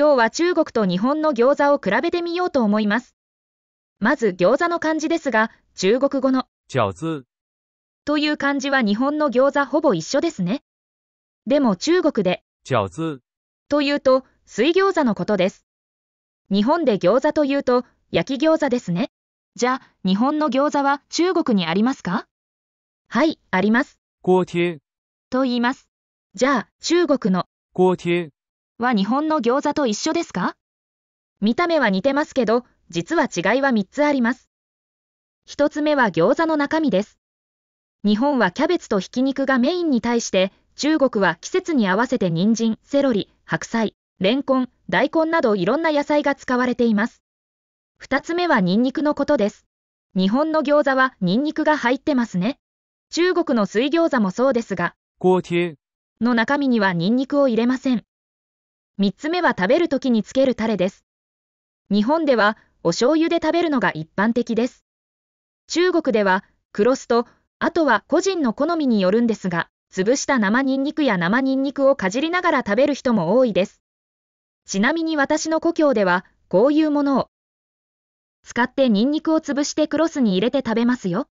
今日は中国と日本の餃子を比べてみようと思います。まず餃子の漢字ですが、中国語の餃子という漢字は日本の餃子ほぼ一緒ですね。でも中国で餃子というと水餃子のことです。日本で餃子というと焼き餃子ですね。じゃあ、日本の餃子は中国にありますかはい、あります。锅贴と言います。じゃあ、中国の锅贴は日本の餃子と一緒ですか見た目は似てますけど、実は違いは3つあります。1つ目は餃子の中身です。日本はキャベツとひき肉がメインに対して、中国は季節に合わせて人参、セロリ、白菜、レンコン、大根などいろんな野菜が使われています。2つ目はニンニクのことです。日本の餃子はニンニクが入ってますね。中国の水餃子もそうですが、の中身にはニンニクを入れません。3つ目は食べる時につけるタレです。日本ではお醤油で食べるのが一般的です。中国では黒酢と、あとは個人の好みによるんですが、潰した生ニンニクや生ニンニクをかじりながら食べる人も多いです。ちなみに私の故郷では、こういうものを使ってニンニクを潰してクロスに入れて食べますよ。